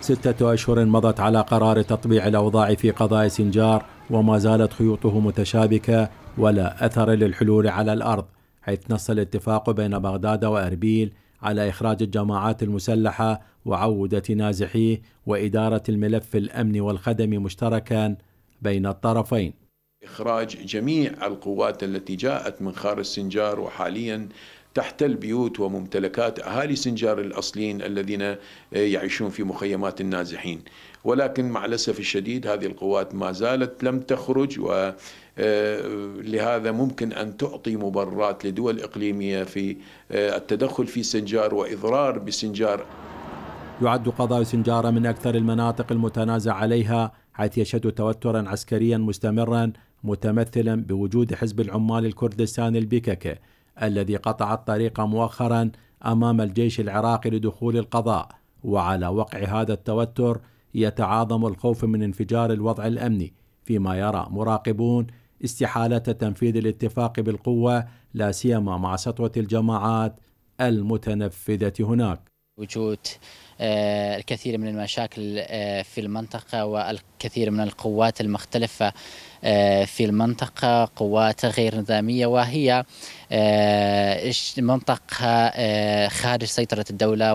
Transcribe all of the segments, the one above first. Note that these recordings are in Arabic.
ستة أشهر مضت على قرار تطبيع الأوضاع في قضاء سنجار وما زالت خيوطه متشابكة ولا أثر للحلول على الأرض حيث نص الاتفاق بين بغداد وأربيل على إخراج الجماعات المسلحة وعودة نازحيه وإدارة الملف الأمني والخدمي مشتركا بين الطرفين إخراج جميع القوات التي جاءت من خارج سنجار وحاليا تحتل بيوت وممتلكات أهالي سنجار الأصليين الذين آه، يعيشون في مخيمات النازحين ولكن مع الأسف الشديد هذه القوات ما زالت لم تخرج و آه، لهذا ممكن أن تعطي مبررات لدول إقليمية في آه، التدخل في سنجار وإضرار بسنجار يعد قضاء سنجارة من أكثر المناطق المتنازع عليها حيث يشهد توترا عسكريا مستمرا متمثلا بوجود حزب العمال الكردستاني البيككي الذي قطع الطريق مؤخرا امام الجيش العراقي لدخول القضاء وعلى وقع هذا التوتر يتعاظم الخوف من انفجار الوضع الامني فيما يرى مراقبون استحاله تنفيذ الاتفاق بالقوه لا سيما مع سطوه الجماعات المتنفذه هناك وجود آه، الكثير من المشاكل آه، في المنطقة والكثير من القوات المختلفة آه، في المنطقة قوات غير نظامية وهي منطقة خارج سيطرة الدولة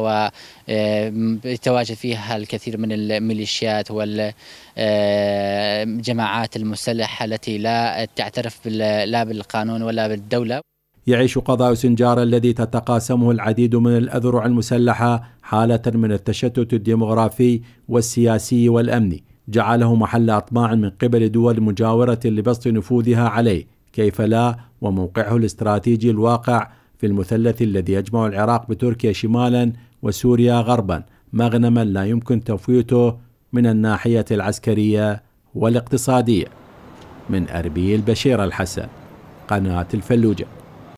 ويتواجد فيها الكثير من الميليشيات والجماعات المسلحة التي لا تعترف لا بالقانون ولا بالدولة يعيش قضاء سنجار الذي تتقاسمه العديد من الأذرع المسلحة حالة من التشتت الديمغرافي والسياسي والأمني جعله محل أطماع من قبل دول مجاورة لبسط نفوذها عليه كيف لا وموقعه الاستراتيجي الواقع في المثلث الذي يجمع العراق بتركيا شمالا وسوريا غربا مغنما لا يمكن تفويته من الناحية العسكرية والاقتصادية من أربيل بشير الحسن قناة الفلوجة